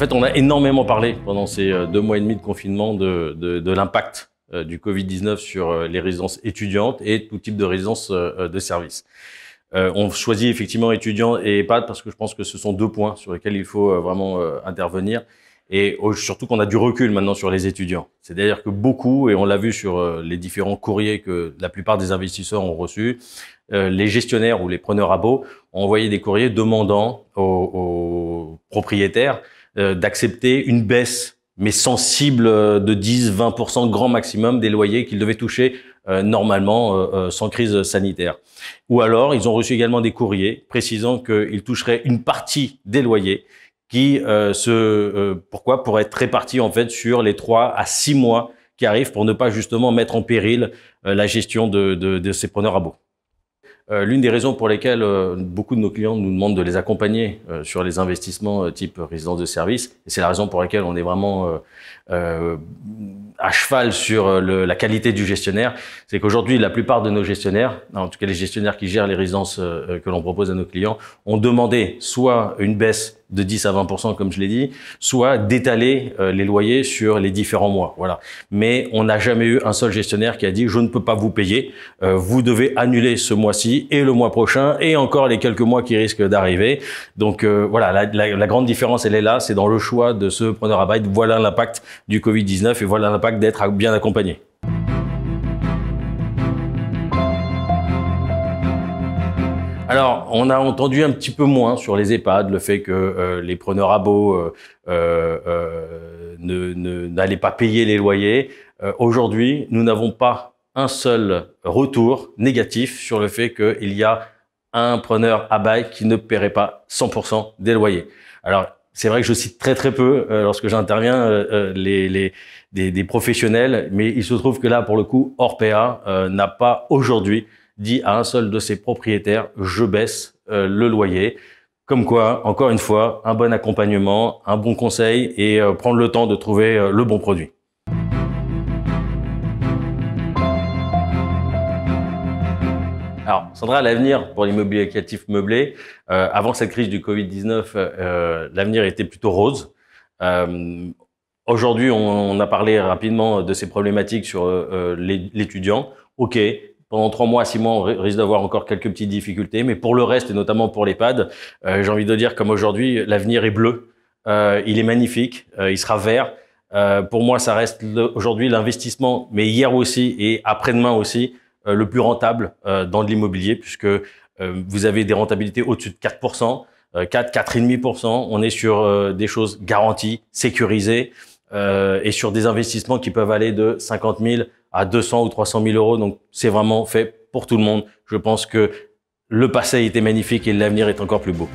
fait, on a énormément parlé pendant ces euh, deux mois et demi de confinement de, l'impact euh, du Covid-19 sur euh, les résidences étudiantes et tout type de résidences de services. on choisit effectivement étudiants et EHPAD parce que je pense que ce sont deux points sur lesquels il faut vraiment intervenir. Et surtout qu'on a du recul maintenant sur les étudiants. C'est-à-dire que beaucoup, et on l'a vu sur les différents courriers que la plupart des investisseurs ont reçus, les gestionnaires ou les preneurs à baux ont envoyé des courriers demandant aux propriétaires euh, d'accepter une baisse, mais sensible, euh, de 10, 20 grand maximum des loyers qu'ils devaient toucher euh, normalement sans crise sanitaire. Ou alors, ils ont reçu également des courriers précisant qu'ils toucheraient une partie des loyers qui se pourquoi pourraient être répartis en fait sur les trois à six mois qui arrivent pour ne pas justement mettre en péril la gestion de, de, de ces preneurs à bout. Euh, l'une des raisons pour lesquelles euh, beaucoup de nos clients nous demandent de les accompagner euh, sur les investissements type résidence de service, et c'est la raison pour laquelle on est vraiment à cheval sur la qualité du gestionnaire, c'est qu'aujourd'hui, la plupart de nos gestionnaires, en tout cas les gestionnaires qui gèrent les résidences que l'on propose à nos clients, ont demandé soit une baisse de 10 à 20 comme je l'ai dit, soit d'étaler euh, les loyers sur les différents mois. Voilà. Mais on n'a jamais eu un seul gestionnaire qui a dit je ne peux pas vous payer, euh, vous devez annuler ce mois-ci et le mois prochain et encore les quelques mois qui risquent d'arriver. Donc euh, voilà, la, la, grande différence elle est là, c'est dans le choix de ce preneur à bail. Voilà l'impact du Covid 19 et voilà l'impact d'être bien accompagné. Alors, on a entendu un petit peu moins sur les EHPAD le fait que euh, les preneurs à beau euh, euh, n'allaient pas payer les loyers. Aujourd'hui, nous n'avons pas un seul retour négatif sur le fait qu'il y a un preneur à bail qui ne paierait pas 100% des loyers. Alors, c'est vrai que je cite très très peu lorsque j'interviens les, des, professionnels, mais il se trouve que là, pour le coup, Orpea n'a pas aujourd'hui dit à un seul de ses propriétaires, je baisse euh, le loyer. Comme quoi, encore une fois, un bon accompagnement, un bon conseil et euh, prendre le temps de trouver euh, le bon produit. Alors, Sandra, l'avenir pour l'immobilier locatif meublé, avant cette crise du Covid-19, l'avenir était plutôt rose. Aujourd'hui, on, on, a parlé rapidement de ces problématiques sur l'étudiant. OK, pendant trois mois, six mois, on risque d'avoir encore quelques petites difficultés. Mais pour le reste, et notamment pour l'EHPAD, euh, j'ai envie de dire, comme aujourd'hui, l'avenir est bleu. Euh, il est magnifique. Euh, il sera vert. pour moi, ça reste aujourd'hui l'investissement, mais hier aussi et après-demain aussi, le plus rentable dans de l'immobilier, puisque vous avez des rentabilités au-dessus de 4%, 4, 4,5%. On est sur des choses garanties, sécurisées, et sur des investissements qui peuvent aller de 50 000 à 200 ou 300 000 euros. Donc, c'est vraiment fait pour tout le monde. Je pense que le passé était magnifique et l'avenir est encore plus beau.